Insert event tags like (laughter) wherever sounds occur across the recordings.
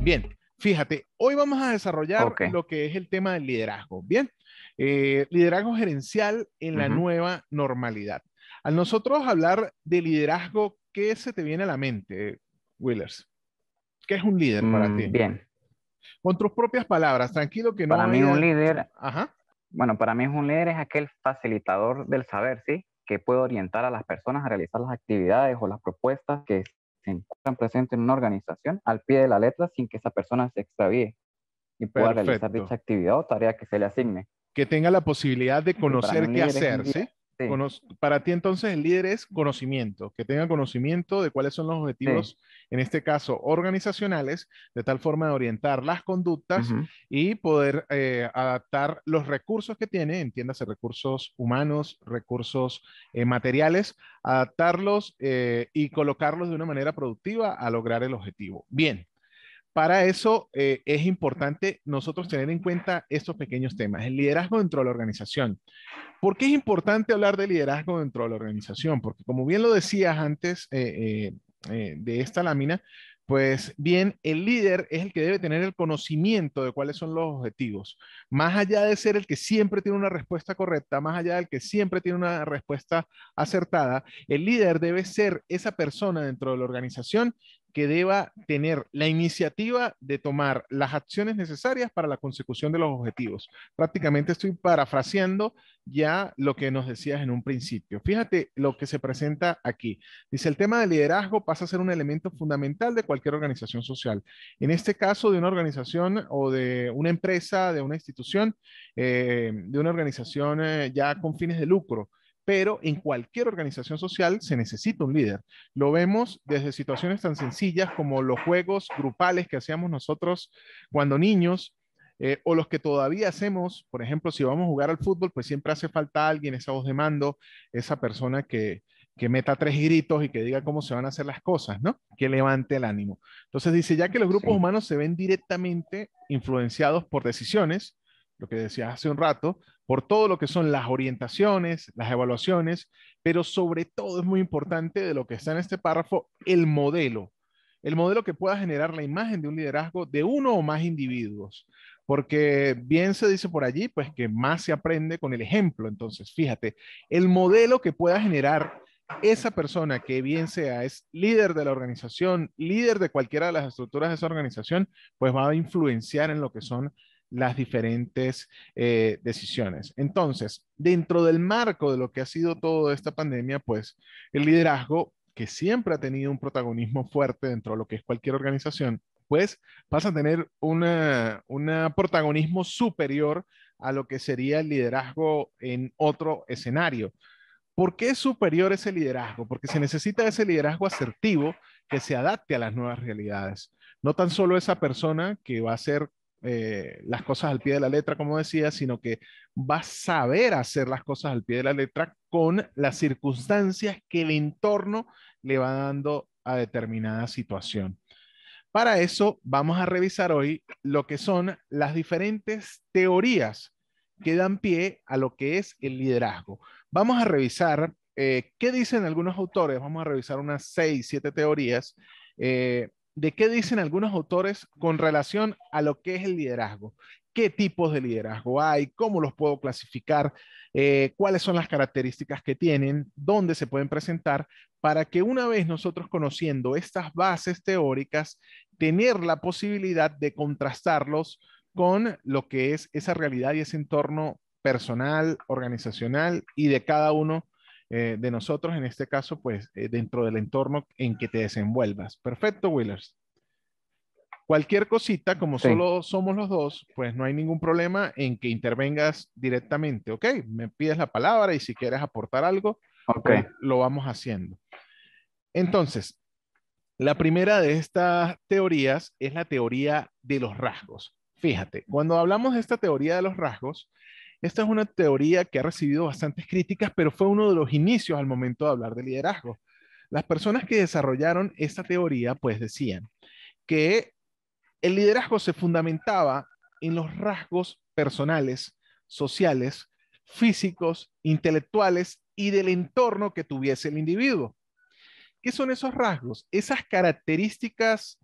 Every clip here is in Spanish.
Bien, fíjate, hoy vamos a desarrollar lo que es el tema del liderazgo. Bien, eh, liderazgo gerencial en la nueva normalidad. Al nosotros hablar de liderazgo, ¿qué se te viene a la mente, Willers? ¿Qué es un líder para mm, ti? Bien. Con tus propias palabras, tranquilo que no. Para mí, un líder Ajá. Bueno, para mí es un líder es aquel facilitador del saber, ¿sí? Que puede orientar a las personas a realizar las actividades o las propuestas que se encuentran presentes en una organización al pie de la letra sin que esa persona se extravíe y pueda realizar dicha actividad o tarea que se le asigne. Que tenga la posibilidad de conocer qué hacer, ¿sí? Para ti entonces el líder es conocimiento, que tenga conocimiento de cuáles son los objetivos, en este caso organizacionales, de tal forma de orientar las conductas y poder eh, adaptar los recursos que tiene, entiéndase recursos humanos, recursos eh, materiales, adaptarlos eh, y colocarlos de una manera productiva a lograr el objetivo. Bien, para eso eh, es importante nosotros tener en cuenta estos pequeños temas, el liderazgo dentro de la organización. ¿Por qué es importante hablar de liderazgo dentro de la organización? Porque como bien lo decías antes eh, eh, de esta lámina, pues bien, el líder es el que debe tener el conocimiento de cuáles son los objetivos. Más allá de ser el que siempre tiene una respuesta correcta, más allá del que siempre tiene una respuesta acertada, el líder debe ser esa persona dentro de la organización que deba tener la iniciativa de tomar las acciones necesarias para la consecución de los objetivos. Prácticamente estoy parafraseando ya lo que nos decías en un principio. Fíjate lo que se presenta aquí. Dice, el tema del liderazgo pasa a ser un elemento fundamental de cualquier organización social. En este caso, de una organización o de una empresa, de una institución, eh, de una organización eh, ya con fines de lucro pero en cualquier organización social se necesita un líder. Lo vemos desde situaciones tan sencillas como los juegos grupales que hacíamos nosotros cuando niños. Eh, o los que todavía hacemos, por ejemplo, si vamos a jugar al fútbol, pues siempre hace falta alguien, esa voz de mando, esa persona que, que meta tres gritos y que diga cómo se van a hacer las cosas, ¿no? Que levante el ánimo. Entonces dice, ya que los grupos humanos se ven directamente influenciados por decisiones, lo que decías hace un rato, por todo lo que son las orientaciones, las evaluaciones, pero sobre todo es muy importante de lo que está en este párrafo, el modelo. El modelo que pueda generar la imagen de un liderazgo de uno o más individuos. Porque bien se dice por allí, pues que más se aprende con el ejemplo. Entonces, fíjate, el modelo que pueda generar esa persona que bien sea es líder de la organización, líder de cualquiera de las estructuras de esa organización, pues va a influenciar en lo que son las diferentes eh, decisiones. Entonces, dentro del marco de lo que ha sido toda esta pandemia, pues el liderazgo, que siempre ha tenido un protagonismo fuerte dentro de lo que es cualquier organización, pues pasa a tener un protagonismo superior a lo que sería el liderazgo en otro escenario. ¿Por qué es superior ese liderazgo? Porque se necesita ese liderazgo asertivo que se adapte a las nuevas realidades. No tan solo esa persona que va a ser eh, las cosas al pie de la letra, como decía, sino que va a saber hacer las cosas al pie de la letra con las circunstancias que el entorno le va dando a determinada situación. Para eso vamos a revisar hoy lo que son las diferentes teorías que dan pie a lo que es el liderazgo. Vamos a revisar eh, qué dicen algunos autores, vamos a revisar unas seis, siete teorías eh, de qué dicen algunos autores con relación a lo que es el liderazgo. ¿Qué tipos de liderazgo hay? ¿Cómo los puedo clasificar? Eh, ¿Cuáles son las características que tienen? ¿Dónde se pueden presentar? Para que una vez nosotros conociendo estas bases teóricas, tener la posibilidad de contrastarlos con lo que es esa realidad y ese entorno personal, organizacional y de cada uno eh, de nosotros, en este caso, pues eh, dentro del entorno en que te desenvuelvas. Perfecto, Willers. Cualquier cosita, como solo somos los dos, pues no hay ningún problema en que intervengas directamente, ¿ok? Me pides la palabra y si quieres aportar algo, okay. Pues, lo vamos haciendo. Entonces, la primera de estas teorías es la teoría de los rasgos. Fíjate, cuando hablamos de esta teoría de los rasgos, esta es una teoría que ha recibido bastantes críticas, pero fue uno de los inicios al momento de hablar de liderazgo. Las personas que desarrollaron esta teoría pues decían que el liderazgo se fundamentaba en los rasgos personales, sociales, físicos, intelectuales y del entorno que tuviese el individuo. ¿Qué son esos rasgos? Esas características,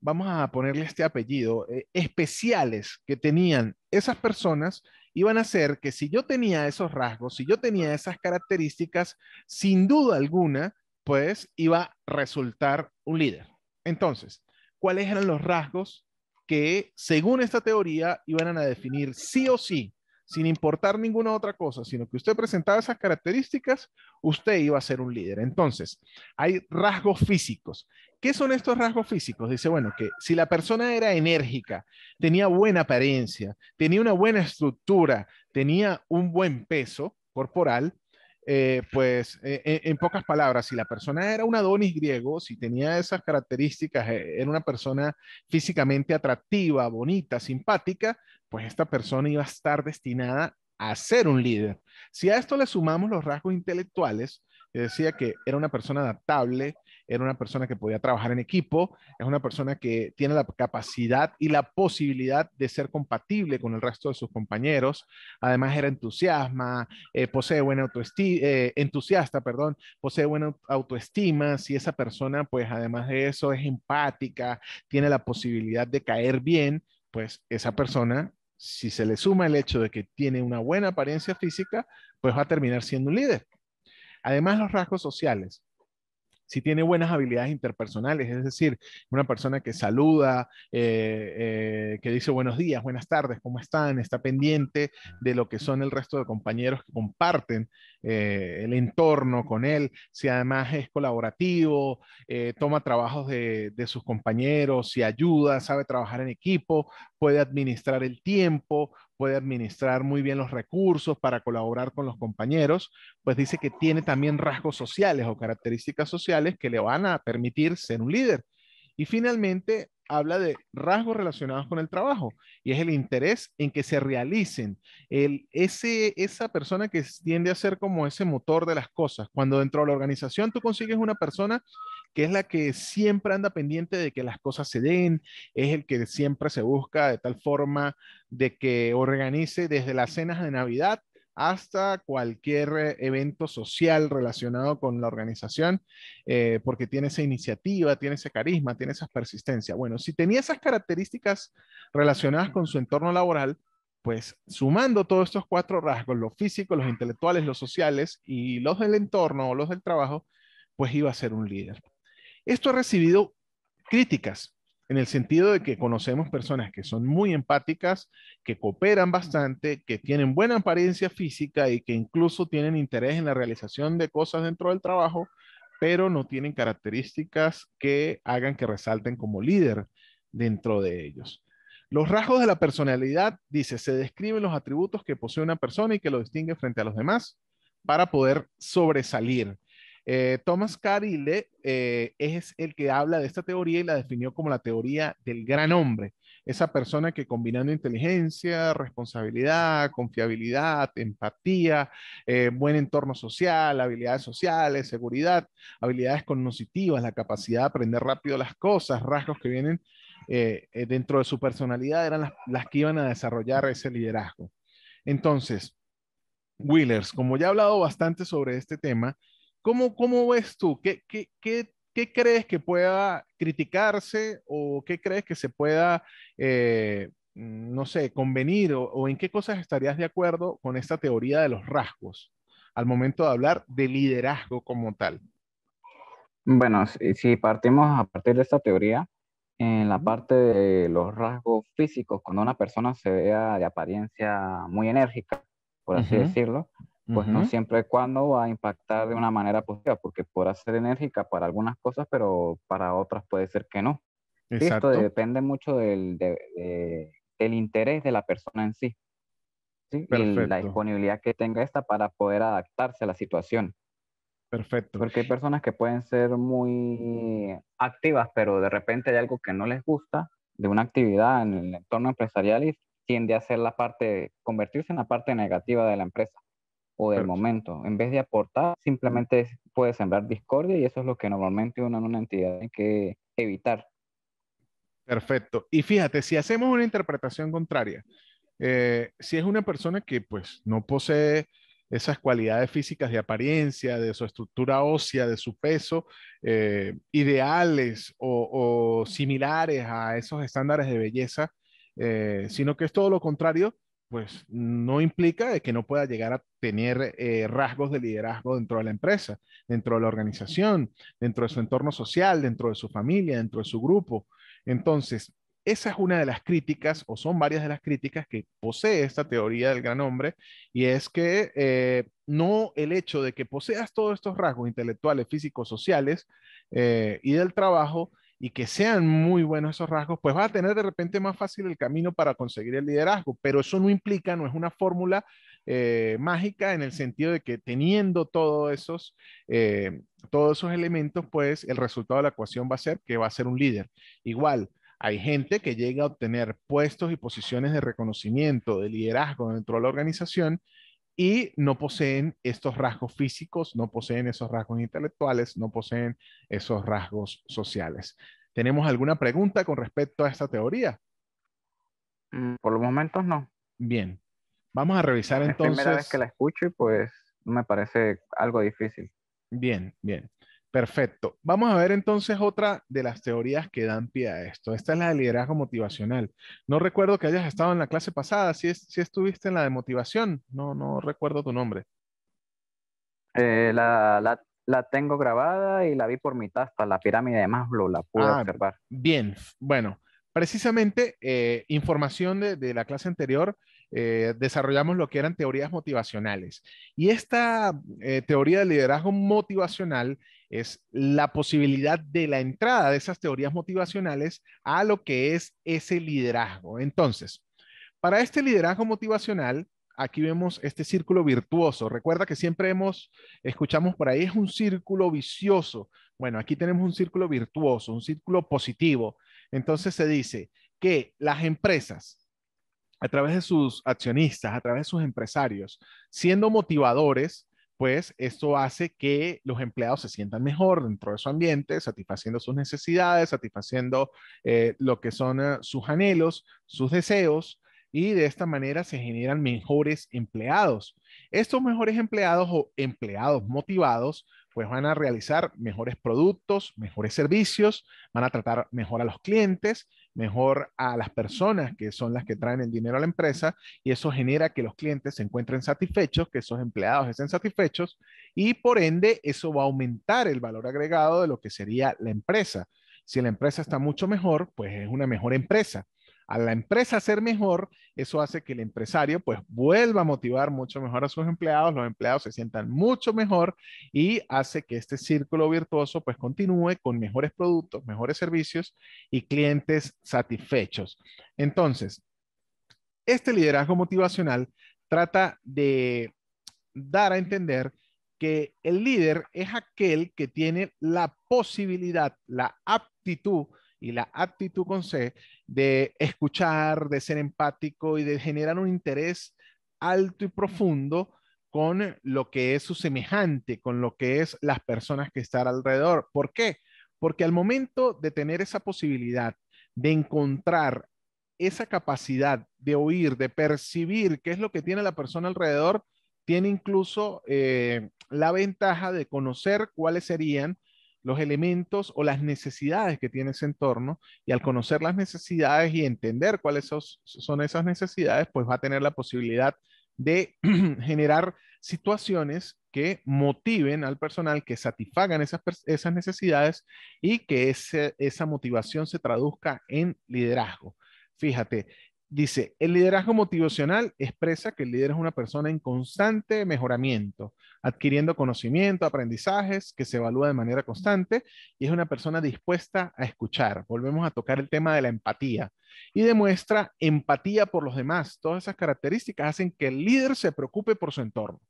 vamos a ponerle este apellido, eh, especiales que tenían esas personas iban a ser que si yo tenía esos rasgos, si yo tenía esas características, sin duda alguna, pues iba a resultar un líder. Entonces, ¿cuáles eran los rasgos que, según esta teoría, iban a definir sí o sí, sin importar ninguna otra cosa, sino que usted presentaba esas características, usted iba a ser un líder. Entonces, hay rasgos físicos. ¿Qué son estos rasgos físicos? Dice, bueno, que si la persona era enérgica, tenía buena apariencia, tenía una buena estructura, tenía un buen peso corporal, eh, pues e, e, en, pocas palabras, si la persona era un Adonis griego, si tenía esas características, eh, era una persona físicamente atractiva, bonita, simpática, pues esta persona iba a estar destinada a ser un líder. Si a esto le sumamos los rasgos intelectuales, decía que era una persona adaptable, era una persona que podía trabajar en equipo, es una persona que tiene la capacidad y la posibilidad de ser compatible con el resto de sus compañeros. Además era entusiasma, eh, posee buena autoestima, eh, entusiasta, perdón, posee buena autoestima. Si esa persona, pues además de eso, es empática, tiene la posibilidad de caer bien, pues esa persona si se le suma el hecho de que tiene una buena apariencia física, pues va a terminar siendo un líder. Además, los rasgos sociales si tiene buenas habilidades interpersonales, es decir, una persona que saluda, eh, eh, que dice buenos días, buenas tardes, ¿cómo están? Está pendiente de lo que son el resto de compañeros que comparten eh, el entorno con él, si además es colaborativo, toma trabajos de, de sus compañeros, si ayuda, sabe trabajar en equipo, puede administrar el tiempo, puede administrar muy bien los recursos para colaborar con los compañeros, pues dice que tiene también rasgos sociales o características sociales que le van a permitir ser un líder. Y finalmente, habla de rasgos relacionados con el trabajo y es el interés en que se realicen. El, ese, esa persona que tiende a ser como ese motor de las cosas. Cuando dentro de la organización tú consigues una persona que es la que siempre anda pendiente de que las cosas se den, es el que siempre se busca de tal forma de que organice desde las cenas de Navidad hasta cualquier eh, evento social relacionado con la organización, eh, porque tiene esa iniciativa, tiene ese carisma, tiene esa persistencia. Bueno, si tenía esas características relacionadas con su entorno laboral, pues sumando todos estos cuatro rasgos, los físicos, los intelectuales, los sociales y los del entorno o los del trabajo, pues iba a ser un líder. Esto ha recibido críticas en el sentido de que conocemos personas que son muy empáticas, que cooperan bastante, que tienen buena apariencia física y que incluso tienen interés en la realización de cosas dentro del trabajo, pero no tienen características que hagan que resalten como líder dentro de ellos. Los rasgos de la personalidad, dice, se describen los atributos que posee una persona y que lo distingue frente a los demás para poder sobresalir. Eh, Thomas Carlyle eh, es el que habla de esta teoría y la definió como la teoría del gran hombre, esa persona que combinando inteligencia, responsabilidad, confiabilidad, empatía, eh, buen entorno social, habilidades sociales, seguridad, habilidades cognitivas, la capacidad de aprender rápido las cosas, rasgos que vienen dentro de su personalidad eran las, las que iban a desarrollar ese liderazgo. Entonces, Willers, como ya he hablado bastante sobre este tema, ¿Cómo, cómo ves tú? ¿Qué, qué, qué, crees que pueda criticarse o qué crees que se pueda, eh, no sé, convenir o, en qué cosas estarías de acuerdo con esta teoría de los rasgos al momento de hablar de liderazgo como tal? Bueno, si, partimos a partir de esta teoría, en la parte de los rasgos físicos, cuando una persona se vea de apariencia muy enérgica, por así decirlo, pues no siempre y cuando va a impactar de una manera positiva, porque podrá ser enérgica para algunas cosas, pero para otras puede ser que no. Esto depende mucho del, interés de la persona en sí, ¿sí? y la disponibilidad que tenga esta para poder adaptarse a la situación. Perfecto. Porque hay personas que pueden ser muy activas, pero de repente hay algo que no les gusta de una actividad en el entorno empresarial y tiende a ser la parte, convertirse en la parte negativa de la empresa o del momento. En vez de aportar, simplemente puede sembrar discordia y eso es lo que normalmente uno en una entidad tiene que evitar. Perfecto. Y fíjate, si hacemos una interpretación contraria, eh, si es una persona que pues no posee esas cualidades físicas de apariencia, de su estructura ósea, de su peso, eh, ideales o, similares a esos estándares de belleza, eh, sino que es todo lo contrario, pues no implica que no pueda llegar a tener eh, rasgos de liderazgo dentro de la empresa, dentro de la organización, dentro de su entorno social, dentro de su familia, dentro de su grupo. Entonces, esa es una de las críticas, o son varias de las críticas que posee esta teoría del gran hombre, y es que eh, no el hecho de que poseas todos estos rasgos intelectuales, físicos, sociales eh, y del trabajo y que sean muy buenos esos rasgos, pues va a tener de repente más fácil el camino para conseguir el liderazgo, pero eso no implica, no es una fórmula eh, mágica en el sentido de que teniendo todos esos, eh, todos esos elementos, pues el resultado de la ecuación va a ser que va a ser un líder. Igual, hay gente que llega a obtener puestos y posiciones de reconocimiento, de liderazgo dentro de la organización y no poseen estos rasgos físicos, no poseen esos rasgos intelectuales, no poseen esos rasgos sociales. ¿Tenemos alguna pregunta con respecto a esta teoría? Mm, por los momentos no. Bien, vamos a revisar entonces. Es la primera vez que la escucho y pues me parece algo difícil. Bien, bien. Perfecto. Vamos a ver entonces otra de las teorías que dan pie a esto. Esta es la de liderazgo motivacional. No recuerdo que hayas estado en la clase pasada. Si, si estuviste en la de motivación, no, no recuerdo tu nombre. Eh, la, tengo grabada y la vi por mitad hasta la pirámide de Maslow. La pude ah, Bien, bueno. Precisamente, eh, información de, la clase anterior, eh, desarrollamos lo que eran teorías motivacionales. Y esta teoría de liderazgo motivacional es la posibilidad de la entrada de esas teorías motivacionales a lo que es ese liderazgo. Entonces, para este liderazgo motivacional, aquí vemos este círculo virtuoso. Recuerda que siempre hemos, escuchamos por ahí, es un círculo vicioso. Bueno, aquí tenemos un círculo virtuoso, un círculo positivo. Entonces se dice que las empresas, a través de sus accionistas, a través de sus empresarios, siendo motivadores, pues esto hace que los empleados se sientan mejor dentro de su ambiente, satisfaciendo sus necesidades, satisfaciendo eh, lo que son eh, sus anhelos, sus deseos, y de esta manera se generan mejores empleados. Estos mejores empleados o empleados motivados pues van a realizar mejores productos, mejores servicios, van a tratar mejor a los clientes, mejor a las personas que son las que traen el dinero a la empresa y eso genera que los clientes se encuentren satisfechos, que esos empleados estén satisfechos y por ende eso va a aumentar el valor agregado de lo que sería la empresa. Si la empresa está mucho mejor, pues es una mejor empresa a la empresa ser mejor, eso hace que el empresario pues vuelva a motivar mucho mejor a sus empleados, los empleados se sientan mucho mejor y hace que este círculo virtuoso pues continúe con mejores productos, mejores servicios y clientes satisfechos. Entonces, este liderazgo motivacional trata de dar a entender que el líder es aquel que tiene la posibilidad, la aptitud y la actitud con C de escuchar, de ser empático y de generar un interés alto y profundo con lo que es su semejante, con lo que es las personas que están alrededor. ¿Por qué? Porque al momento de tener esa posibilidad de encontrar esa capacidad de oír, de percibir qué es lo que tiene la persona alrededor, tiene incluso eh, la ventaja de conocer cuáles serían los elementos o las necesidades que tiene ese entorno y al conocer las necesidades y entender cuáles son esas necesidades, pues va a tener la posibilidad de (clears throat) generar situaciones que motiven al personal, que satisfagan esas, necesidades y que esa motivación se traduzca en liderazgo. Fíjate, Dice, el liderazgo motivacional expresa que el líder es una persona en constante mejoramiento, adquiriendo conocimiento, aprendizajes, que se evalúa de manera constante y es una persona dispuesta a escuchar. Volvemos a tocar el tema de la empatía y demuestra empatía por los demás. Todas esas características hacen que el líder se preocupe por su entorno.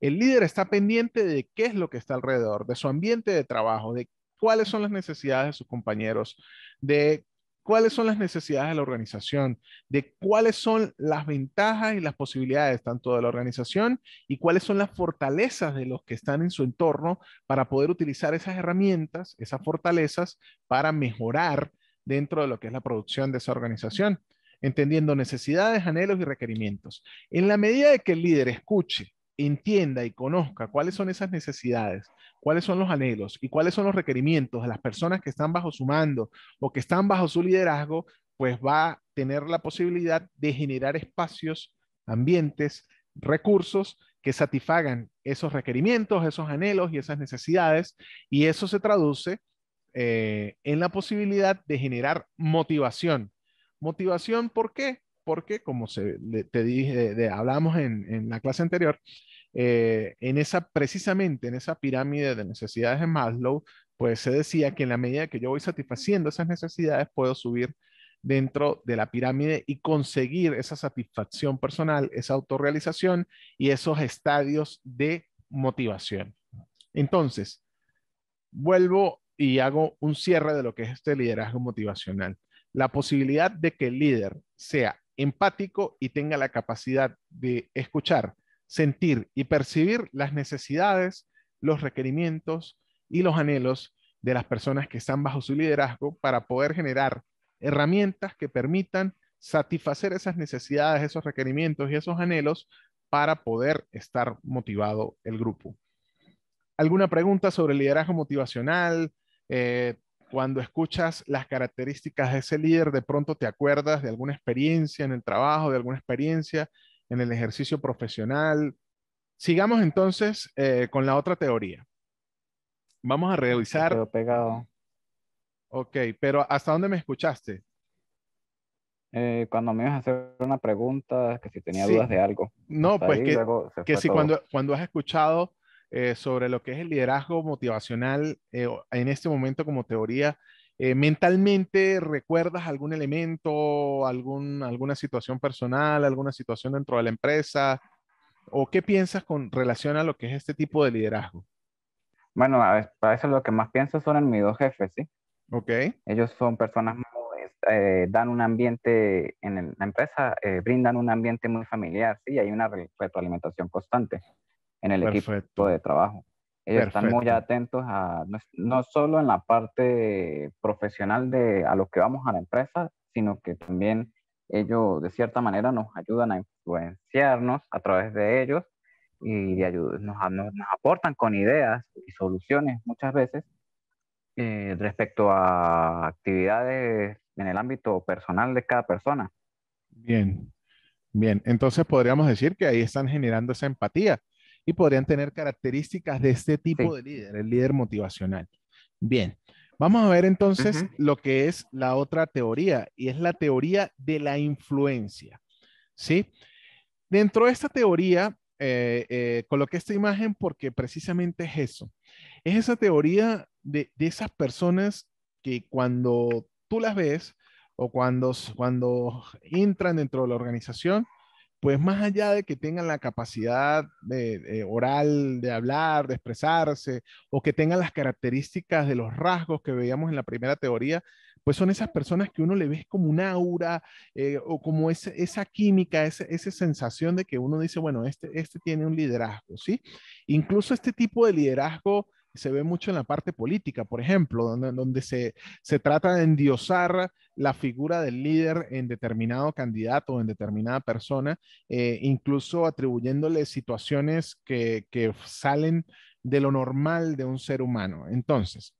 El líder está pendiente de qué es lo que está alrededor, de su ambiente de trabajo, de cuáles son las necesidades de sus compañeros, de cuáles son las necesidades de la organización, de cuáles son las ventajas y las posibilidades tanto de la organización y cuáles son las fortalezas de los que están en su entorno para poder utilizar esas herramientas, esas fortalezas para mejorar dentro de lo que es la producción de esa organización, entendiendo necesidades, anhelos y requerimientos. En la medida de que el líder escuche, entienda y conozca cuáles son esas necesidades, cuáles son los anhelos y cuáles son los requerimientos de las personas que están bajo su mando o que están bajo su liderazgo, pues va a tener la posibilidad de generar espacios, ambientes, recursos que satisfagan esos requerimientos, esos anhelos y esas necesidades. Y eso se traduce eh, en la posibilidad de generar motivación. Motivación, ¿por qué? Porque, como se, te dije, hablamos en la clase anterior, eh, en esa, precisamente en esa pirámide de necesidades de Maslow, pues se decía que en la medida que yo voy satisfaciendo esas necesidades, puedo subir dentro de la pirámide y conseguir esa satisfacción personal, esa autorrealización y esos estadios de motivación. Entonces, vuelvo y hago un cierre de lo que es este liderazgo motivacional. La posibilidad de que el líder sea empático y tenga la capacidad de escuchar sentir y percibir las necesidades, los requerimientos y los anhelos de las personas que están bajo su liderazgo para poder generar herramientas que permitan satisfacer esas necesidades, esos requerimientos y esos anhelos para poder estar motivado el grupo. ¿Alguna pregunta sobre el liderazgo motivacional? Eh, cuando escuchas las características de ese líder, de pronto te acuerdas de alguna experiencia en el trabajo, de alguna experiencia en el ejercicio profesional. Sigamos entonces eh, con la otra teoría. Vamos a revisar. Pero pegado. Ok, pero ¿hasta dónde me escuchaste? Eh, cuando me ibas a hacer una pregunta, que si tenía dudas de algo. No, pues que, si cuando, cuando has escuchado eh, sobre lo que es el liderazgo motivacional en este momento como teoría, eh, mentalmente recuerdas algún elemento, algún, alguna situación personal, alguna situación dentro de la empresa? ¿O qué piensas con relación a lo que es este tipo de liderazgo? Bueno, para eso lo que más pienso son en mis dos jefes, ¿sí? Ok. Ellos son personas, eh, dan un ambiente en la empresa, eh, brindan un ambiente muy familiar, ¿sí? Y hay una retroalimentación constante en el equipo de trabajo. Ellos están muy atentos a, no, solo en la parte profesional de a lo que vamos a la empresa, sino que también ellos de cierta manera nos ayudan a influenciarnos a través de ellos y nos, aportan con ideas y soluciones muchas veces eh, respecto a actividades en el ámbito personal de cada persona. Bien, bien. Entonces podríamos decir que ahí están generando esa empatía y podrían tener características de este tipo de líder, el líder motivacional. Bien, vamos a ver entonces lo que es la otra teoría y es la teoría de la influencia. ¿Sí? Dentro de esta teoría, eh, eh, coloqué esta imagen porque precisamente es eso. Es esa teoría de, de esas personas que cuando tú las ves o cuando, cuando entran dentro de la organización, pues más allá de que tengan la capacidad de, oral de hablar, de expresarse, o que tengan las características de los rasgos que veíamos en la primera teoría, pues son esas personas que uno le ve como un aura eh, o como esa química, ese, esa sensación de que uno dice, bueno, este, este tiene un liderazgo, ¿sí? Incluso este tipo de liderazgo se ve mucho en la parte política, por ejemplo, donde, se, trata de endiosar la figura del líder en determinado candidato o en determinada persona, eh, incluso atribuyéndole situaciones que, salen de lo normal de un ser humano. Entonces,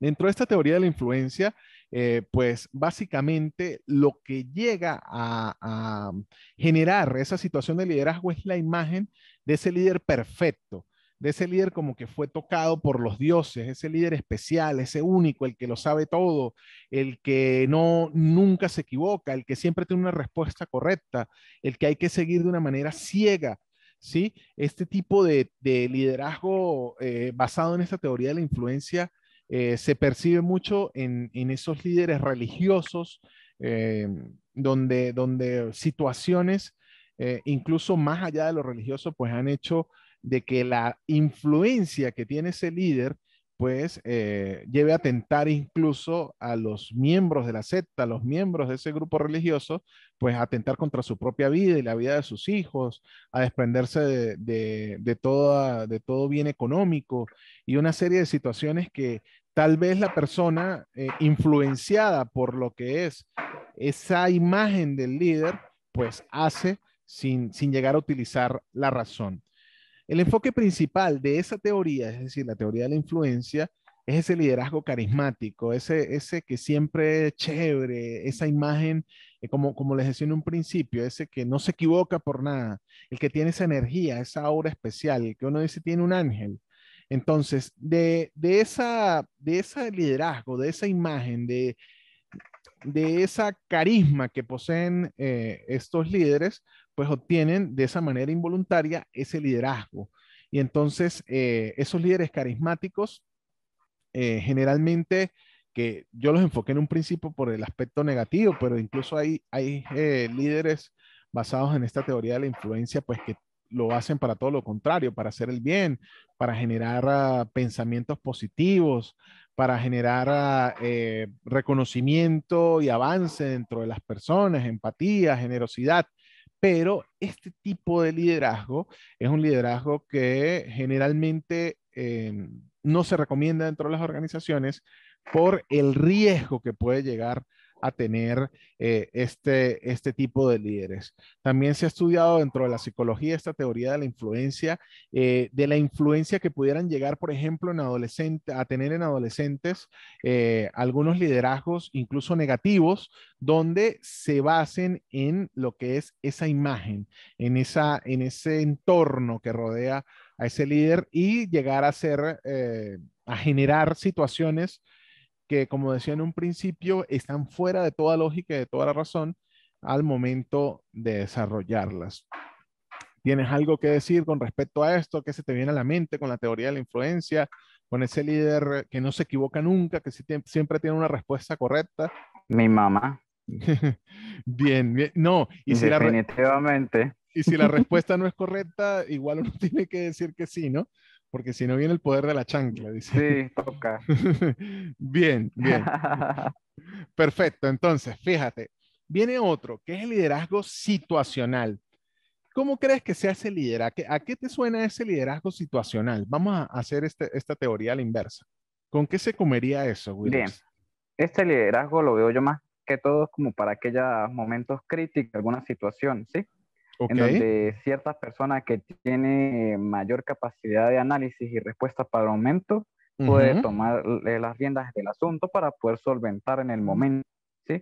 dentro de esta teoría de la influencia, eh, pues básicamente lo que llega a, a generar esa situación de liderazgo es la imagen de ese líder perfecto ese líder como que fue tocado por los dioses, ese líder especial, ese único, el que lo sabe todo, el que no nunca se equivoca, el que siempre tiene una respuesta correcta, el que hay que seguir de una manera ciega, ¿sí? Este tipo de, de liderazgo eh, basado en esta teoría de la influencia eh, se percibe mucho en, en esos líderes religiosos, eh, donde, donde situaciones, incluso más allá de lo religioso, pues han hecho de que la influencia que tiene ese líder pues eh, lleve a atentar incluso a los miembros de la secta, a los miembros de ese grupo religioso, pues a tentar contra su propia vida y la vida de sus hijos, a desprenderse de, de todo bien económico y una serie de situaciones que tal vez la persona eh, influenciada por lo que es esa imagen del líder, pues hace sin, sin llegar a utilizar la razón. El enfoque principal de esa teoría, es decir, la teoría de la influencia, es ese liderazgo carismático, ese, que siempre es chévere, esa imagen, eh, como, como les decía en un principio, ese que no se equivoca por nada, el que tiene esa energía, esa aura especial, el que uno dice tiene un ángel. Entonces, de, esa, de ese liderazgo, de esa imagen, de, de esa carisma que poseen eh, estos líderes, pues obtienen de esa manera involuntaria ese liderazgo. Y entonces eh, esos líderes carismáticos, eh, generalmente, que yo los enfoqué en un principio por el aspecto negativo, pero incluso hay, hay eh, líderes basados en esta teoría de la influencia, pues que lo hacen para todo lo contrario, para hacer el bien, para generar ah, pensamientos positivos, para generar ah, reconocimiento y avance dentro de las personas, empatía, generosidad pero este tipo de liderazgo es un liderazgo que generalmente eh, no se recomienda dentro de las organizaciones por el riesgo que puede llegar a tener eh, este, este tipo de líderes. También se ha estudiado dentro de la psicología esta teoría de la influencia, eh, de la influencia que pudieran llegar, por ejemplo, en a tener en adolescentes eh, algunos liderazgos, incluso negativos, donde se basen en lo que es esa imagen, en, esa, en ese entorno que rodea a ese líder y llegar a ser, a generar situaciones que, como decía en un principio, están fuera de toda lógica y de toda la razón al momento de desarrollarlas. ¿Tienes algo que decir con respecto a esto? ¿Qué se te viene a la mente con la teoría de la influencia? Con ese líder que no se equivoca nunca, que siempre tiene una respuesta correcta. Mi mamá. (laughs) bien, bien. No, y si Definitivamente. y si la (laughs) respuesta no es correcta, igual uno (laughs) tiene que decir que sí, ¿no? porque si no viene el poder de la chancla, dice. Sí, toca. (laughs) bien, bien. (laughs) Perfecto, entonces, fíjate, viene otro, que es el liderazgo situacional. ¿Cómo crees que sea hace liderazgo? ¿A qué te suena ese liderazgo situacional? Vamos a hacer este, esta teoría a la inversa. ¿Con qué se comería eso, Willis? Bien, este liderazgo lo veo yo más que todo como para aquellos momentos críticos, alguna situación, ¿sí? en donde ciertas personas que tiene mayor capacidad de análisis y respuesta para el momento puede tomar las riendas del asunto para poder solventar en el momento, Si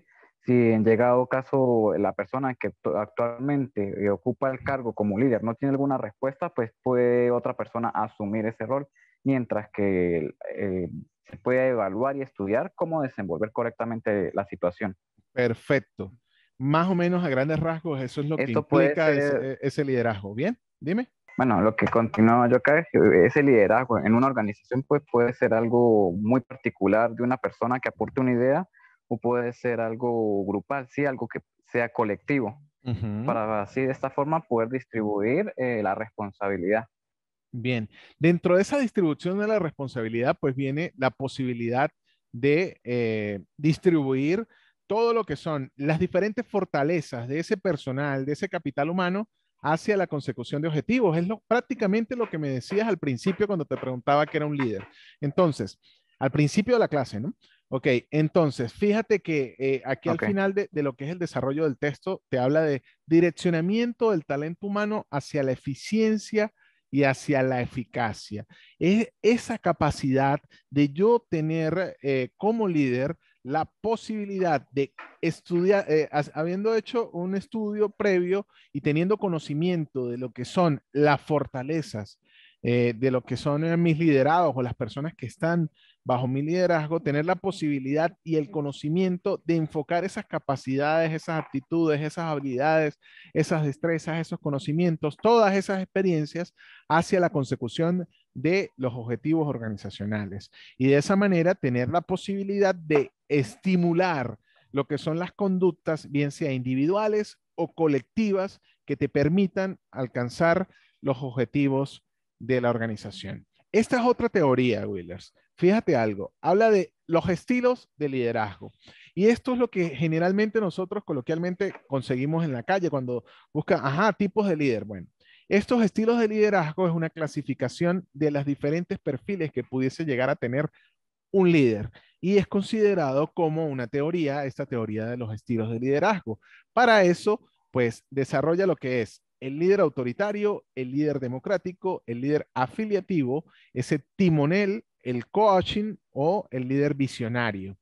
en llegado caso la persona que actualmente ocupa el cargo como líder no tiene alguna respuesta, pues puede otra persona asumir ese rol, mientras que eh, se puede evaluar y estudiar cómo desenvolver correctamente la situación. Perfecto más o menos a grandes rasgos, eso es lo que implica e, ese, liderazgo. ¿Bien? Dime. Bueno, lo que continúa yo acá es que ese liderazgo en una organización pues, puede ser algo muy particular de una persona que aporte una idea o puede ser algo grupal, sí, algo que sea colectivo, para así de esta forma poder distribuir eh, la responsabilidad. Bien, dentro de esa distribución de la responsabilidad pues viene la posibilidad de eh, distribuir todo lo que son las diferentes fortalezas de ese personal, de ese capital humano, hacia la consecución de objetivos. Es lo, prácticamente lo que me decías al principio cuando te preguntaba que era un líder. Entonces, al principio de la clase, ¿no? Ok, entonces, fíjate que eh, aquí al final de, de, lo que es el desarrollo del texto, te habla de direccionamiento del talento humano hacia la eficiencia y hacia la eficacia. Es esa capacidad de yo tener eh, como líder la posibilidad de estudiar, eh, habiendo hecho un estudio previo y teniendo conocimiento de lo que son las fortalezas, eh, de lo que son eh, mis liderados o las personas que están bajo mi liderazgo, tener la posibilidad y el conocimiento de enfocar esas capacidades, esas aptitudes, esas habilidades, esas destrezas, esos conocimientos, todas esas experiencias hacia la consecución de los objetivos organizacionales. Y de esa manera tener la posibilidad de estimular lo que son las conductas, bien sea individuales o colectivas, que te permitan alcanzar los objetivos de la organización. Esta es otra teoría, Willers. Fíjate algo, habla de los estilos de liderazgo. Y esto es lo que generalmente nosotros coloquialmente conseguimos en la calle cuando buscan, ajá, tipos de líder. Bueno, estos estilos de liderazgo es una clasificación de las diferentes perfiles que pudiese llegar a tener un líder y es considerado como una teoría, esta teoría de los estilos de liderazgo. Para eso, pues desarrolla lo que es el líder autoritario, el líder democrático, el líder afiliativo, ese timonel, el coaching o el líder visionario.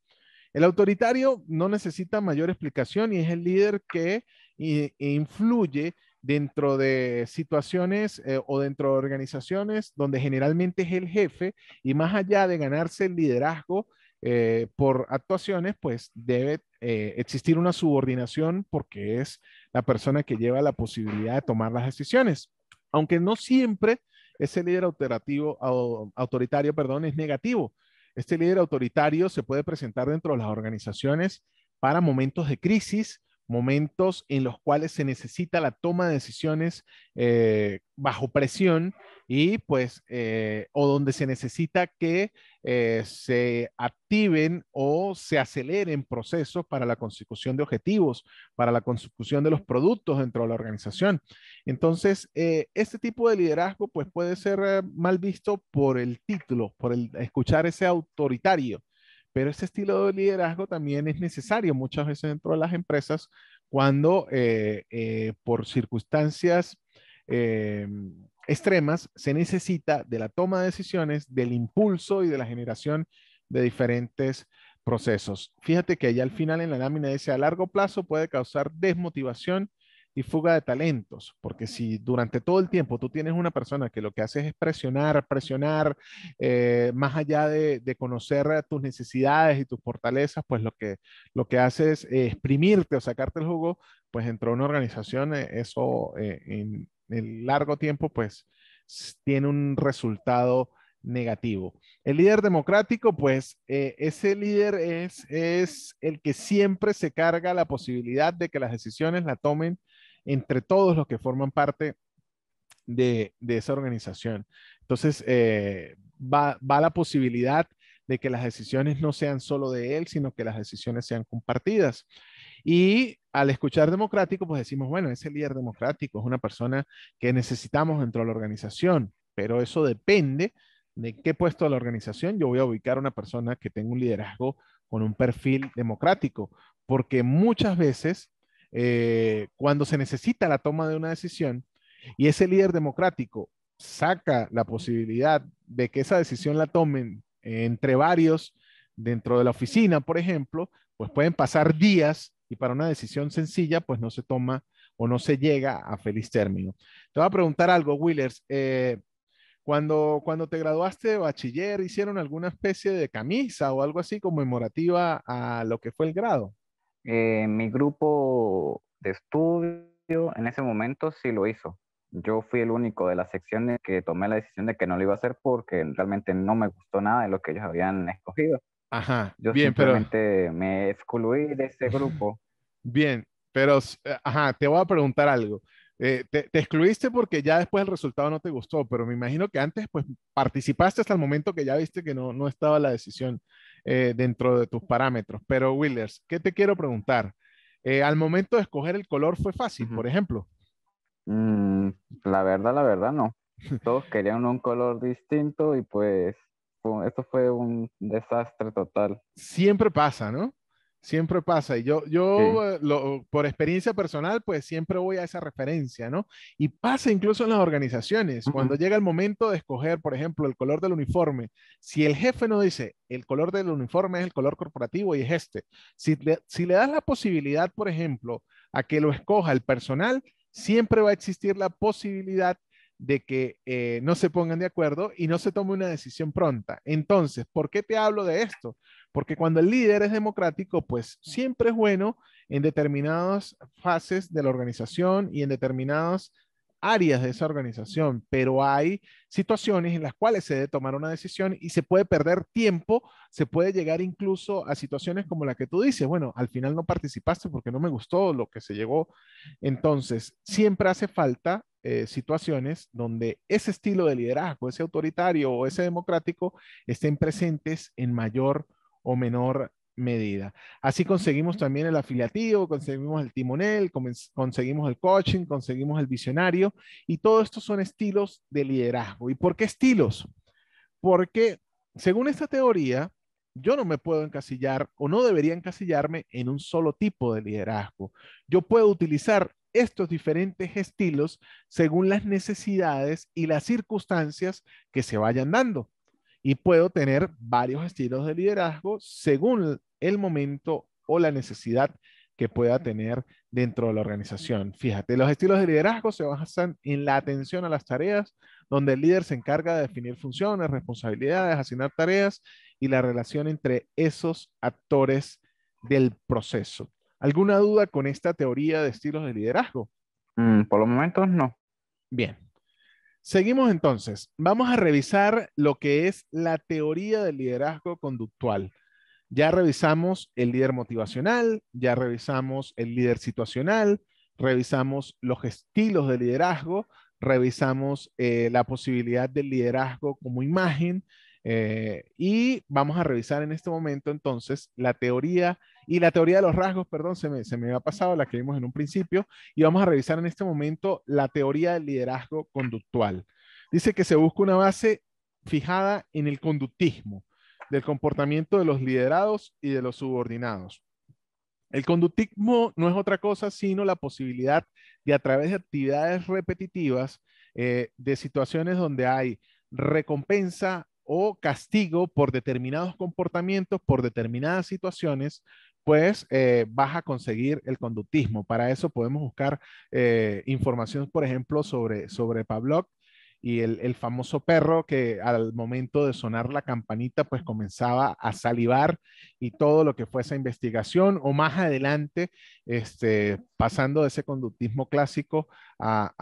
El autoritario no necesita mayor explicación y es el líder que influye dentro de situaciones eh, o dentro de organizaciones donde generalmente es el jefe y más allá de ganarse el liderazgo, eh, por actuaciones, pues debe eh, existir una subordinación porque es la persona que lleva la posibilidad de tomar las decisiones. Aunque no siempre ese líder autoritario perdón, es negativo. Este líder autoritario se puede presentar dentro de las organizaciones para momentos de crisis momentos en los cuales se necesita la toma de decisiones eh, bajo presión y pues eh, o donde se necesita que eh, se activen o se aceleren procesos para la consecución de objetivos, para la consecución de los productos dentro de la organización. Entonces, este tipo de liderazgo pues puede ser mal visto por el título, por el escuchar ese autoritario pero ese estilo de liderazgo también es necesario muchas veces dentro de las empresas cuando eh, eh, por circunstancias eh, extremas se necesita de la toma de decisiones, del impulso y de la generación de diferentes procesos. Fíjate que allá al final en la lámina ese a largo plazo puede causar desmotivación y fuga de talentos, porque si durante todo el tiempo tú tienes una persona que lo que hace es presionar, presionar, eh, más allá de, conocer eh, tus necesidades y tus fortalezas, pues lo que, lo que hace es eh, exprimirte o sacarte el jugo, pues de una organización, eso en el largo tiempo, pues tiene un resultado negativo. El líder democrático, pues ese líder es, es el que siempre se carga la posibilidad de que las decisiones la tomen entre todos los que forman parte de, esa organización. Entonces, eh, va, va la posibilidad de que las decisiones no sean solo de él, sino que las decisiones sean compartidas. Y al escuchar democrático, pues decimos, bueno, ese líder democrático es una persona que necesitamos dentro de la organización, pero eso depende de qué puesto de la organización yo voy a ubicar a una persona que tenga un liderazgo con un perfil democrático, porque muchas veces eh, cuando se necesita la toma de una decisión y ese líder democrático saca la posibilidad de que esa decisión la tomen entre varios dentro de la oficina, por ejemplo, pues pueden pasar días y para una decisión sencilla, pues no se toma o no se llega a feliz término. Te voy a preguntar algo, Willers. Eh, cuando, cuando te graduaste de bachiller, ¿hicieron alguna especie de camisa o algo así conmemorativa a lo que fue el grado? Eh, mi grupo de estudio en ese momento sí lo hizo. Yo fui el único de las secciones que tomé la decisión de que no lo iba a hacer porque realmente no me gustó nada de lo que ellos habían escogido. Ajá. Yo bien, simplemente pero... me excluí de ese (laughs) grupo. Bien, pero eh, ajá, te voy a preguntar algo. Eh, te, te, excluiste porque ya después el resultado no te gustó, pero me imagino que antes pues participaste hasta el momento que ya viste que no, no estaba la decisión eh, dentro de tus parámetros. Pero Willers, ¿qué te quiero preguntar? Eh, al momento de escoger el color fue fácil, por ejemplo. Mm, la verdad, la verdad no. (laughs) Todos querían un color distinto y pues esto fue un desastre total. Siempre pasa, ¿no? Siempre pasa. Y yo, yo eh, por experiencia personal, pues siempre voy a esa referencia, ¿no? Y pasa incluso en las organizaciones. Cuando llega el momento de escoger, por ejemplo, el color del uniforme, si el jefe no dice, el color del uniforme es el color corporativo y es este, si le, si das la posibilidad, por ejemplo, a que lo escoja el personal, siempre va a existir la posibilidad de que eh, no se pongan de acuerdo y no se tome una decisión pronta. Entonces, ¿por qué te hablo de esto? Porque cuando el líder es democrático, pues siempre es bueno en determinadas fases de la organización y en determinadas áreas de esa organización, pero hay situaciones en las cuales se debe tomar una decisión y se puede perder tiempo, se puede llegar incluso a situaciones como la que tú dices, bueno, al final no participaste porque no me gustó lo que se llegó. Entonces, siempre hace falta eh, situaciones donde ese estilo de liderazgo, ese autoritario o ese democrático, estén presentes en mayor o menor medida. Así conseguimos también el afiliativo, conseguimos el timonel, conseguimos el coaching, conseguimos el visionario y todo esto son estilos de liderazgo. ¿Y por qué estilos? Porque según esta teoría, yo no me puedo encasillar o no debería encasillarme en un solo tipo de liderazgo. Yo puedo utilizar estos diferentes estilos según las necesidades y las circunstancias que se vayan dando y puedo tener varios estilos de liderazgo según el momento o la necesidad que pueda tener dentro de la organización. Fíjate, los estilos de liderazgo se basan en la atención a las tareas, donde el líder se encarga de definir funciones, responsabilidades, asignar tareas y la relación entre esos actores del proceso. ¿Alguna duda con esta teoría de estilos de liderazgo? Mm, por los momentos no. Bien, Seguimos entonces. Vamos a revisar lo que es la teoría del liderazgo conductual. Ya revisamos el líder motivacional, ya revisamos el líder situacional, revisamos los estilos de liderazgo, revisamos eh, la posibilidad del liderazgo como imagen eh, y vamos a revisar en este momento entonces la teoría y la teoría de los rasgos, perdón, se me, se me ha pasado la que vimos en un principio, y vamos a revisar en este momento la teoría del liderazgo conductual. Dice que se busca una base fijada en el conductismo, del comportamiento de los liderados y de los subordinados. El conductismo no es otra cosa sino la posibilidad de a través de actividades repetitivas, eh, de situaciones donde hay recompensa o castigo por determinados comportamientos, por determinadas situaciones, pues eh, vas a conseguir el conductismo. Para eso podemos buscar eh, información, por ejemplo, sobre, sobre Pavlov y el, famoso perro que al momento de sonar la campanita pues comenzaba a salivar y todo lo que fue esa investigación o más adelante este, pasando de ese conductismo clásico a,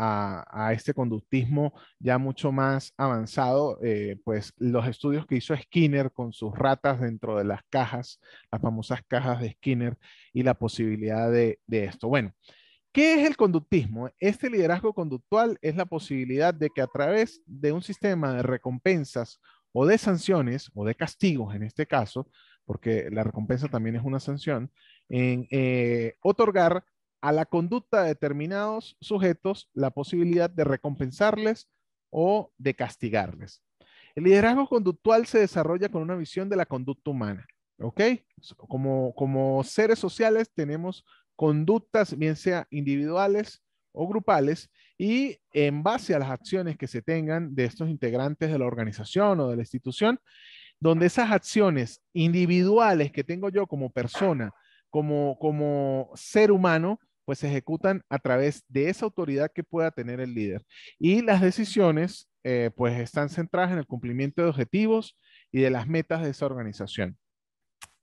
a, este conductismo ya mucho más avanzado eh, pues los estudios que hizo Skinner con sus ratas dentro de las cajas las famosas cajas de Skinner y la posibilidad de, de esto bueno ¿Qué es el conductismo? Este liderazgo conductual es la posibilidad de que a través de un sistema de recompensas o de sanciones, o de castigos en este caso, porque la recompensa también es una sanción, en eh, otorgar a la conducta de determinados sujetos la posibilidad de recompensarles o de castigarles. El liderazgo conductual se desarrolla con una visión de la conducta humana, ¿ok? Como, como seres sociales tenemos conductas, bien sea individuales o grupales, y en base a las acciones que se tengan de estos integrantes de la organización o de la institución, donde esas acciones individuales que tengo yo como persona, como, como ser humano, pues se ejecutan a través de esa autoridad que pueda tener el líder. Y las decisiones, eh, pues están centradas en el cumplimiento de objetivos y de las metas de esa organización.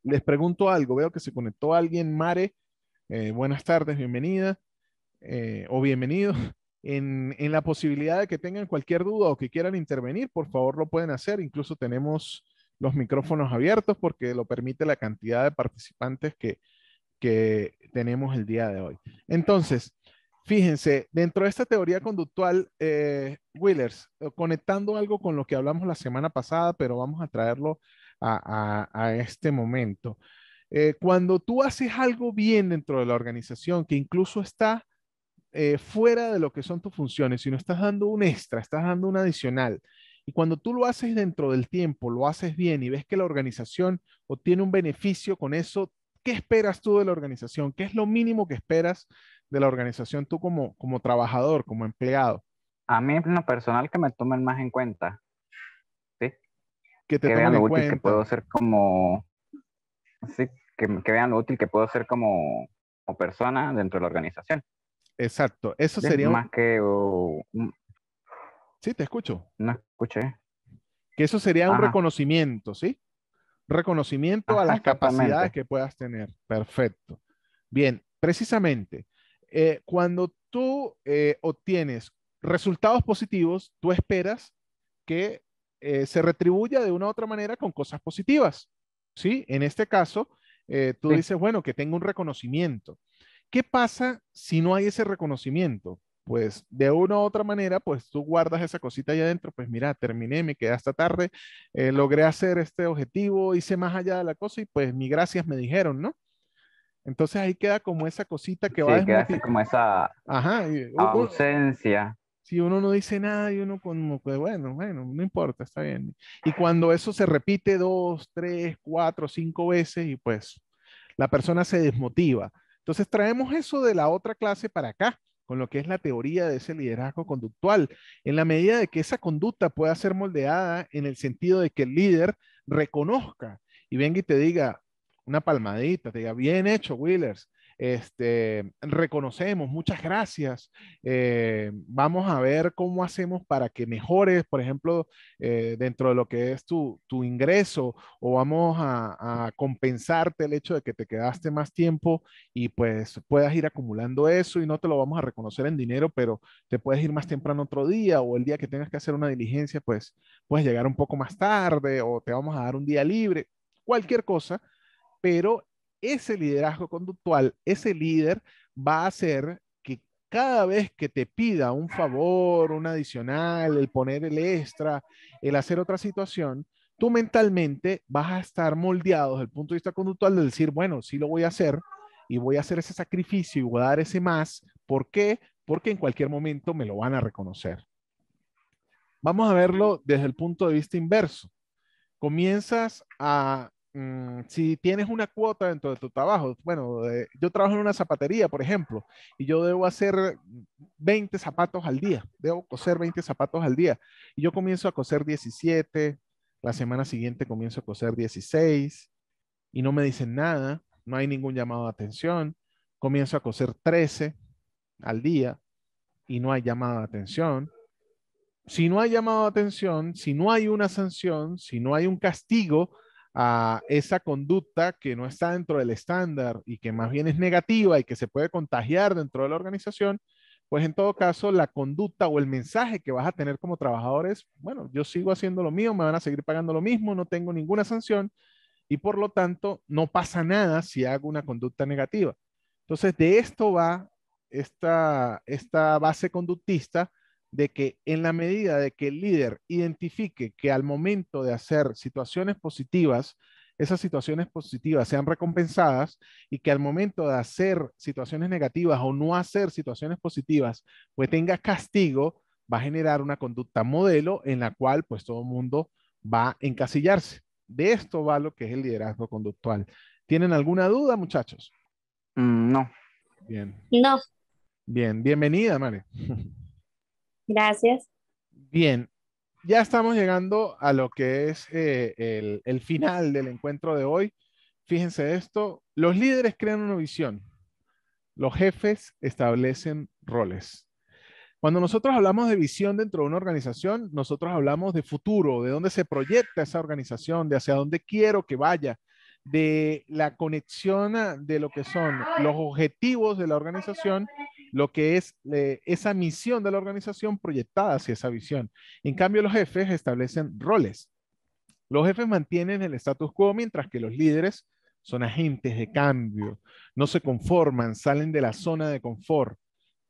Les pregunto algo, veo que se conectó alguien, Mare, eh, buenas tardes, bienvenida eh, o bienvenido. (laughs) En, en, la posibilidad de que tengan cualquier duda o que quieran intervenir, por favor lo pueden hacer. Incluso tenemos los micrófonos abiertos porque lo permite la cantidad de participantes que, que tenemos el día de hoy. Entonces, fíjense, dentro de esta teoría conductual, eh, Willers, conectando algo con lo que hablamos la semana pasada, pero vamos a traerlo a, a, a este momento. Eh, cuando tú haces algo bien dentro de la organización, que incluso está eh, fuera de lo que son tus funciones, sino estás dando un extra, estás dando un adicional. Y cuando tú lo haces dentro del tiempo, lo haces bien y ves que la organización obtiene un beneficio con eso, ¿qué esperas tú de la organización? ¿Qué es lo mínimo que esperas de la organización tú como, como trabajador, como empleado? A mí en lo personal que me tomen más en cuenta. ¿sí? Que te que vean en cuenta. Que puedo ser como que, vean lo útil que puedo ser como, persona dentro de la organización. Exacto, eso sería... Más que... sí, te escucho. No escuché. Que eso sería un reconocimiento, ¿sí? Reconocimiento a las capacidades que puedas tener. Perfecto. Bien, precisamente, eh, cuando tú eh, obtienes resultados positivos, tú esperas que eh, se retribuya de una u otra manera con cosas positivas. ¿sí? En este caso, eh, tú dices, bueno, que tengo un reconocimiento. ¿Qué pasa si no hay ese reconocimiento? Pues de una u otra manera, pues tú guardas esa cosita ahí adentro, pues mira, terminé, me quedé hasta tarde, eh, logré hacer este objetivo, hice más allá de la cosa y pues mi gracias me dijeron, ¿no? Entonces ahí queda como esa cosita que sí, va a como esa Ajá, ausencia. Si uno no dice nada y uno como bueno, bueno, no importa, está bien. Y cuando eso se repite dos, tres, cuatro, cinco veces y pues la persona se desmotiva. Entonces traemos eso de la otra clase para acá, con lo que es la teoría de ese liderazgo conductual, en la medida de que esa conducta pueda ser moldeada en el sentido de que el líder reconozca y venga y te diga una palmadita, te diga, bien hecho, Willers, este, reconocemos, muchas gracias. Eh, vamos a ver cómo hacemos para que mejores, por ejemplo, eh, dentro de lo que es tu, tu ingreso o vamos a, a, compensarte el hecho de que te quedaste más tiempo y pues puedas ir acumulando eso y no te lo vamos a reconocer en dinero, pero te puedes ir más temprano otro día o el día que tengas que hacer una diligencia, pues puedes llegar un poco más tarde o te vamos a dar un día libre, cualquier cosa, pero ese liderazgo conductual, ese líder va a hacer que cada vez que te pida un favor, un adicional, el poner el extra, el hacer otra situación, tú mentalmente vas a estar moldeado desde el punto de vista conductual de decir, bueno, sí lo voy a hacer y voy a hacer ese sacrificio y voy a dar ese más. ¿Por qué? Porque en cualquier momento me lo van a reconocer. Vamos a verlo desde el punto de vista inverso. Comienzas a Mm, si tienes una cuota dentro de tu trabajo, bueno, eh, yo trabajo en una zapatería, por ejemplo, y yo debo hacer 20 zapatos al día, debo coser 20 zapatos al día, y yo comienzo a coser 17, la semana siguiente comienzo a coser 16, y no me dicen nada, no hay ningún llamado de atención, comienzo a coser 13 al día, y no hay llamado de atención. Si no hay llamado de atención, si no hay una sanción, si no hay un castigo, a esa conducta que no está dentro del estándar y que más bien es negativa y que se puede contagiar dentro de la organización, pues en todo caso la conducta o el mensaje que vas a tener como trabajador es, bueno, yo sigo haciendo lo mío, me van a seguir pagando lo mismo, no tengo ninguna sanción y por lo tanto no pasa nada si hago una conducta negativa. Entonces de esto va esta, esta base conductista de que en la medida de que el líder identifique que al momento de hacer situaciones positivas, esas situaciones positivas sean recompensadas y que al momento de hacer situaciones negativas o no hacer situaciones positivas, pues tenga castigo, va a generar una conducta modelo en la cual pues todo el mundo va a encasillarse. De esto va lo que es el liderazgo conductual. ¿Tienen alguna duda, muchachos? Mm, no. Bien. No. Bien, bienvenida, Mare. (laughs) Gracias. Bien, ya estamos llegando a lo que es eh, el, el, final del encuentro de hoy. Fíjense esto, los líderes crean una visión, los jefes establecen roles. Cuando nosotros hablamos de visión dentro de una organización, nosotros hablamos de futuro, de dónde se proyecta esa organización, de hacia dónde quiero que vaya, de la conexión de lo que son los objetivos de la organización lo que es eh, esa misión de la organización proyectada hacia esa visión. En cambio, los jefes establecen roles. Los jefes mantienen el status quo mientras que los líderes son agentes de cambio, no se conforman, salen de la zona de confort,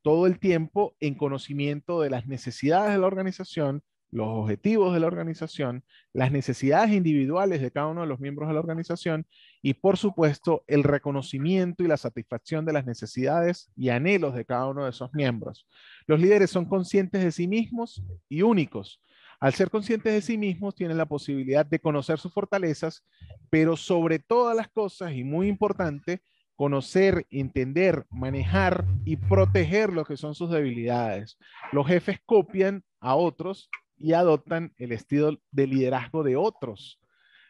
todo el tiempo en conocimiento de las necesidades de la organización, los objetivos de la organización, las necesidades individuales de cada uno de los miembros de la organización y por supuesto el reconocimiento y la satisfacción de las necesidades y anhelos de cada uno de esos miembros. Los líderes son conscientes de sí mismos y únicos. Al ser conscientes de sí mismos, tienen la posibilidad de conocer sus fortalezas, pero sobre todas las cosas, y muy importante, conocer, entender, manejar y proteger lo que son sus debilidades. Los jefes copian a otros y adoptan el estilo de liderazgo de otros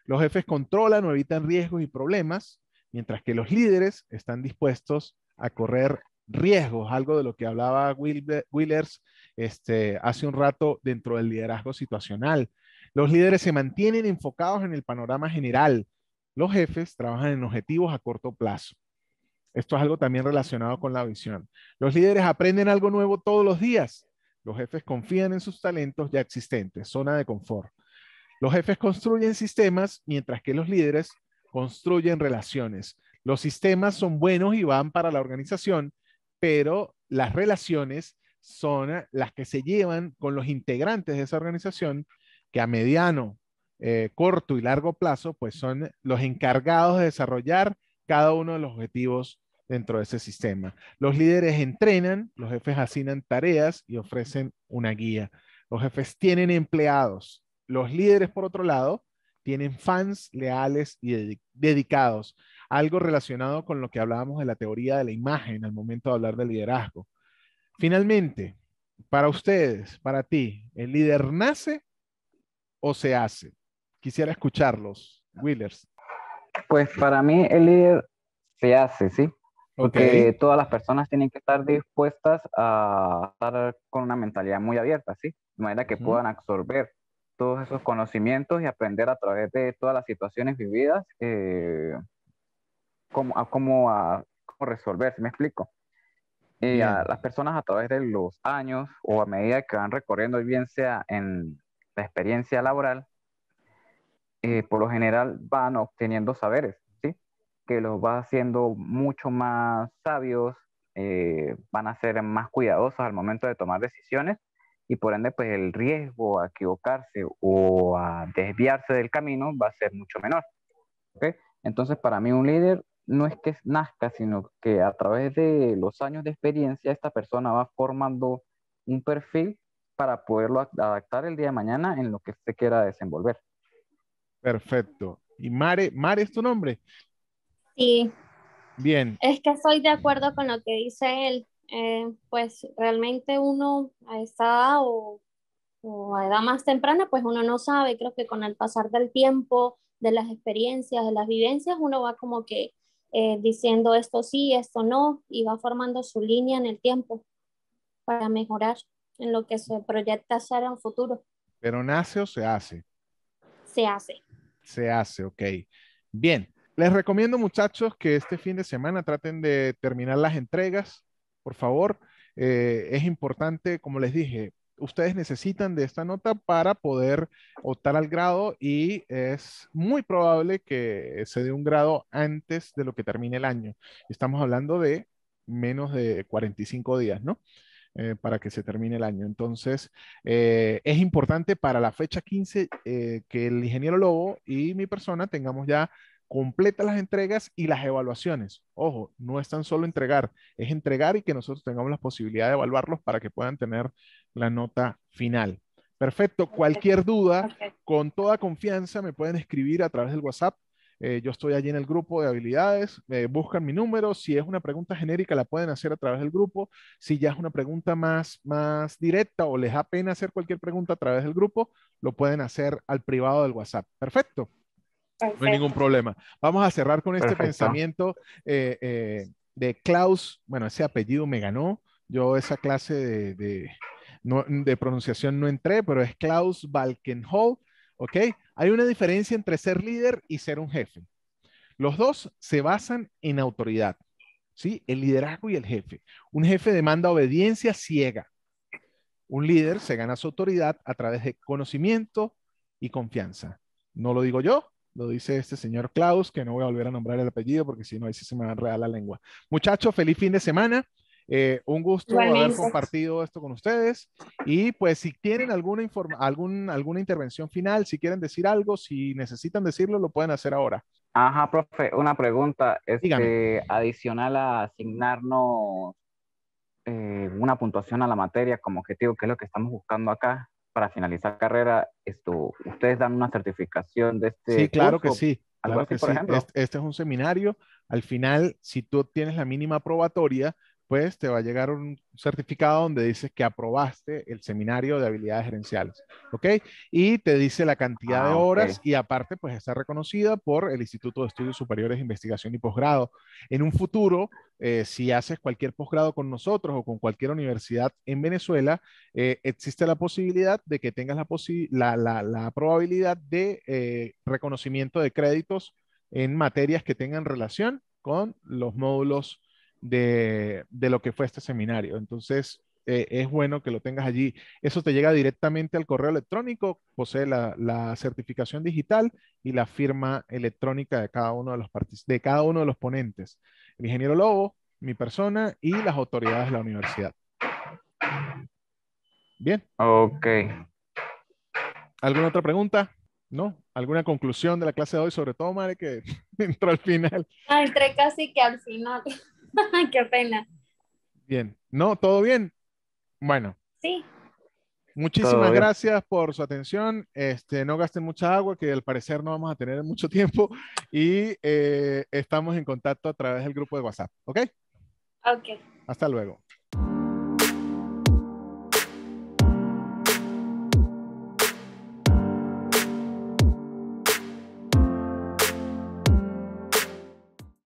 los jefes controlan o evitan riesgos y problemas, mientras que los líderes están dispuestos a correr riesgos, algo de lo que hablaba Willers este, hace un rato dentro del liderazgo situacional. Los líderes se mantienen enfocados en el panorama general. Los jefes trabajan en objetivos a corto plazo. Esto es algo también relacionado con la visión. Los líderes aprenden algo nuevo todos los días. Los jefes confían en sus talentos ya existentes, zona de confort. Los jefes construyen sistemas, mientras que los líderes construyen relaciones. Los sistemas son buenos y van para la organización, pero las relaciones son eh, las que se llevan con los integrantes de esa organización, que a mediano, eh, corto y largo plazo, pues son los encargados de desarrollar cada uno de los objetivos dentro de ese sistema. Los líderes entrenan, los jefes asignan tareas y ofrecen una guía. Los jefes tienen empleados, los líderes, por otro lado, tienen fans leales y dedicados, algo relacionado con lo que hablábamos de la teoría de la imagen al momento de hablar del liderazgo. Finalmente, para ustedes, para ti, ¿el líder nace o se hace? Quisiera escucharlos, Willers. Pues para mí el líder se hace, ¿sí? Porque todas las personas tienen que estar dispuestas a estar con una mentalidad muy abierta, ¿sí? De manera que puedan absorber todos esos conocimientos y aprender a través de todas las situaciones vividas eh, cómo, a, cómo, a, resolver, si me explico? Y eh, a las personas a través de los años o a medida que van recorriendo, bien sea en la experiencia laboral, eh, por lo general van obteniendo saberes, ¿sí? Que los va haciendo mucho más sabios, eh, van a ser más cuidadosos al momento de tomar decisiones y por ende pues el riesgo a equivocarse o a desviarse del camino va a ser mucho menor. Entonces para mí un líder no es que nazca, sino que a través de los años de experiencia esta persona va formando un perfil para poderlo adaptar el día de mañana en lo que se quiera desenvolver. Perfecto. ¿Y Mare, Mare es tu nombre? Sí. Bien. Es que estoy de acuerdo con lo que dice él. Eh, pues realmente uno a esa edad o, a edad más temprana, pues uno no sabe, creo que con el pasar del tiempo, de las experiencias, de las vivencias, uno va como que eh, diciendo esto sí, esto no, y va formando su línea en el tiempo para mejorar en lo que se proyecta hacer en un futuro. ¿Pero nace o se hace? Se hace. Se hace, ok. Bien, les recomiendo muchachos que este fin de semana traten de terminar las entregas por favor, eh, es importante, como les dije, ustedes necesitan de esta nota para poder optar al grado y es muy probable que se dé un grado antes de lo que termine el año. Estamos hablando de menos de 45 días, ¿no? Eh, para que se termine el año. Entonces, eh, es importante para la fecha 15 que el ingeniero Lobo y mi persona tengamos ya completa las entregas y las evaluaciones. Ojo, no es tan solo entregar, es entregar y que nosotros tengamos la posibilidad de evaluarlos para que puedan tener la nota final. Perfecto, cualquier duda, con toda confianza me pueden escribir a través del WhatsApp. Eh, yo estoy allí en el grupo de habilidades, eh, buscan mi número, si es una pregunta genérica la pueden hacer a través del grupo, si ya es una pregunta más, más directa o les da pena hacer cualquier pregunta a través del grupo, lo pueden hacer al privado del WhatsApp. Perfecto. No hay ningún problema. Vamos a cerrar con este pensamiento eh, eh, de Klaus. Bueno, ese apellido me ganó. Yo esa clase de, pronunciación no entré, pero es Klaus Balkenhol. ¿Ok? Hay una diferencia entre ser líder y ser un jefe. Los dos se basan en autoridad. ¿Sí? El liderazgo y el jefe. Un jefe demanda obediencia ciega. Un líder se gana su autoridad a través de conocimiento y confianza. No lo digo yo, lo dice este señor Klaus, que no voy a volver a nombrar el apellido porque si no, ahí se me va a enredar la lengua. Muchachos, feliz fin de semana. Eh, un gusto haber compartido esto con ustedes. Y pues si tienen alguna, alguna intervención final, si quieren decir algo, si necesitan decirlo, lo pueden hacer ahora. Ajá, profe, una pregunta. es este, adicional a asignarnos eh, una puntuación a la materia como objetivo, que es lo que estamos buscando acá, para finalizar carrera, esto, ustedes dan una certificación de este. Sí, claro que sí. Claro sí. este, es un seminario. Al final, si tú tienes la mínima probatoria, pues te va a llegar un certificado donde dices que aprobaste el seminario de habilidades gerenciales, ¿ok? Y te dice la cantidad de ah, horas y aparte, pues está reconocida por el Instituto de Estudios Superiores, de Investigación y Posgrado. En un futuro, eh, si haces cualquier posgrado con nosotros o con cualquier universidad en Venezuela, eh, existe la posibilidad de que tengas la, la, la, probabilidad de eh, reconocimiento de créditos en materias que tengan relación con los módulos de, lo que fue este seminario. Entonces, eh, es bueno que lo tengas allí. Eso te llega directamente al correo electrónico, posee la, certificación digital y la firma electrónica de cada uno de los, de cada uno de los ponentes. El ingeniero Lobo, mi persona y las autoridades de la universidad. Bien. Ok. ¿Alguna otra pregunta? ¿No? ¿Alguna conclusión de la clase de hoy? Sobre todo, madre que (laughs) entró al final. entré casi que al final. (laughs) Qué pena. Bien. ¿No? ¿Todo bien? Bueno. Sí. Muchísimas gracias por su atención. Este, no gasten mucha agua, que al parecer no vamos a tener mucho (laughs) tiempo. Y eh, estamos en contacto a través del grupo de WhatsApp. ¿Ok? Ok. Hasta luego.